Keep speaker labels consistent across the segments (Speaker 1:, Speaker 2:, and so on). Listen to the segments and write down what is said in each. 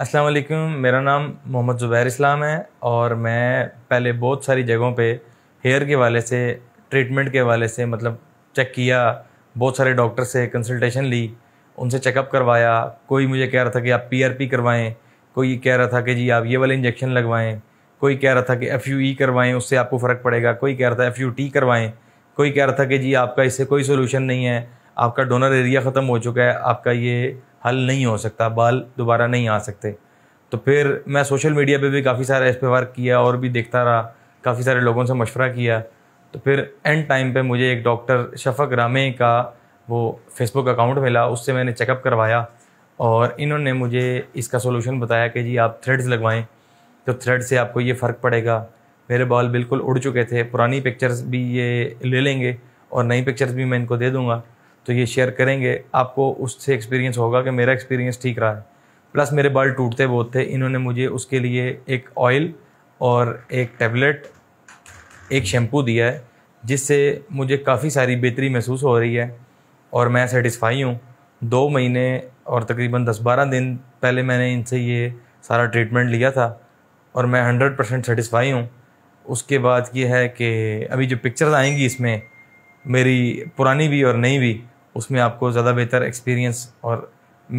Speaker 1: अस्सलाम वालेकुम मेरा नाम मोहम्मद ज़ुबैर इस्लाम है और मैं पहले बहुत सारी जगहों पे हेयर के वाले से ट्रीटमेंट के वाले से मतलब चेक किया बहुत सारे डॉक्टर से कंसल्टेशन ली उनसे चेकअप करवाया कोई मुझे कह रहा था कि आप पीआरपी करवाएं कोई कह रहा था कि जी आप ये वाले इंजेक्शन लगवाएं कोई कह रहा था कि एफ़ यू ई करवाएं उससे आपको फ़र्क पड़ेगा कोई कह रहा था एफ़ यू टी करवाएं कोई कह रहा था कि जी आपका इससे कोई सोल्यूशन नहीं है आपका डोनर एरिया ख़त्म हो चुका है आपका ये हल नहीं हो सकता बाल दोबारा नहीं आ सकते तो फिर मैं सोशल मीडिया पे भी काफ़ी सारा इस पर वर्क किया और भी देखता रहा काफ़ी सारे लोगों से मशवरा किया तो फिर एंड टाइम पे मुझे एक डॉक्टर शफक रामे का वो फेसबुक अकाउंट मिला उससे मैंने चेकअप करवाया और इन्होंने मुझे इसका सोल्यूशन बताया कि जी आप थ्रेड्स लगवाएं तो थ्रेड से आपको ये फ़र्क पड़ेगा मेरे बाल बिल्कुल उड़ चुके थे पुरानी पिक्चर्स भी ये ले लेंगे और नई पिक्चर्स भी मैं इनको दे दूँगा तो ये शेयर करेंगे आपको उससे एक्सपीरियंस होगा कि मेरा एक्सपीरियंस ठीक रहा है प्लस मेरे बाल टूटते बहुत थे इन्होंने मुझे उसके लिए एक ऑयल और एक टैबलेट एक शैम्पू दिया है जिससे मुझे काफ़ी सारी बेहतरी महसूस हो रही है और मैं सेटिस्फाई हूँ दो महीने और तकरीबन दस बारह दिन पहले मैंने इनसे ये सारा ट्रीटमेंट लिया था और मैं हंड्रेड परसेंट सेटिस्फाई हूँ उसके बाद ये है कि अभी जो पिक्चर्स आएंगी इसमें मेरी पुरानी भी और नई भी उसमें आपको ज़्यादा बेहतर एक्सपीरियंस और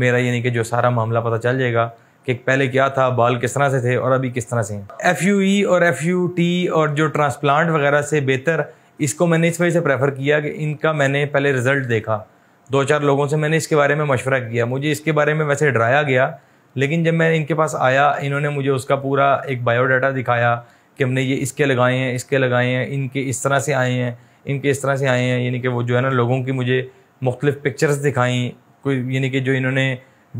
Speaker 1: मेरा यानी कि जो सारा मामला पता चल जाएगा कि पहले क्या था बाल किस तरह से थे और अभी किस तरह से हैं एफ़ यू ई और एफ़ यू टी और जो ट्रांसप्लांट वगैरह से बेहतर इसको मैंने इस वजह से प्रेफर किया कि इनका मैंने पहले रिज़ल्ट देखा दो चार लोगों से मैंने इसके बारे में मशवरा किया मुझे इसके बारे में वैसे डराया गया लेकिन जब मैं इनके पास आया इन्होंने मुझे उसका पूरा एक बायोडाटा दिखाया कि हमने ये इसके लगाए हैं इसके लगाए हैं इनके इस तरह से आए हैं इनके इस तरह से आए हैं यानी कि वो जो है ना लोगों की मुझे मुख्तलिफ पिक्चर्स दिखाई कोई यानी कि जो इन्होंने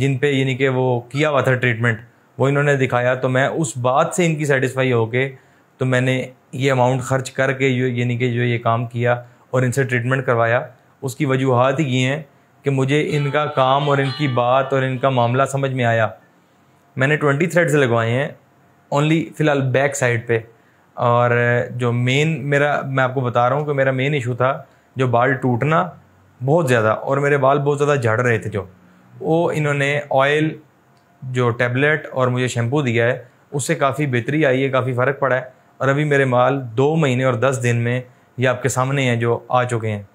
Speaker 1: जिन पे यानी कि वो किया हुआ था ट्रीटमेंट वो इन्होंने दिखाया तो मैं उस बात से इनकी सेटिस्फाई होके तो मैंने ये अमाउंट खर्च करके यानी कि जो ये काम किया और इनसे ट्रीटमेंट करवाया उसकी वजूहत ही ये हैं कि मुझे इनका काम और इनकी बात और इनका मामला समझ में आया मैंने ट्वेंटी थ्रेड्स लगवाए हैं ओनली फ़िलहाल बैक साइड पर और जो मेन मेरा मैं आपको बता रहा हूँ कि मेरा मेन इशू था जो बाल टूटना बहुत ज़्यादा और मेरे बाल बहुत ज़्यादा झड़ रहे थे जो वो इन्होंने ऑयल जो टैबलेट और मुझे शैम्पू दिया है उससे काफ़ी बेहतरी आई है काफ़ी फ़र्क पड़ा है और अभी मेरे बाल दो महीने और दस दिन में ये आपके सामने हैं जो आ चुके हैं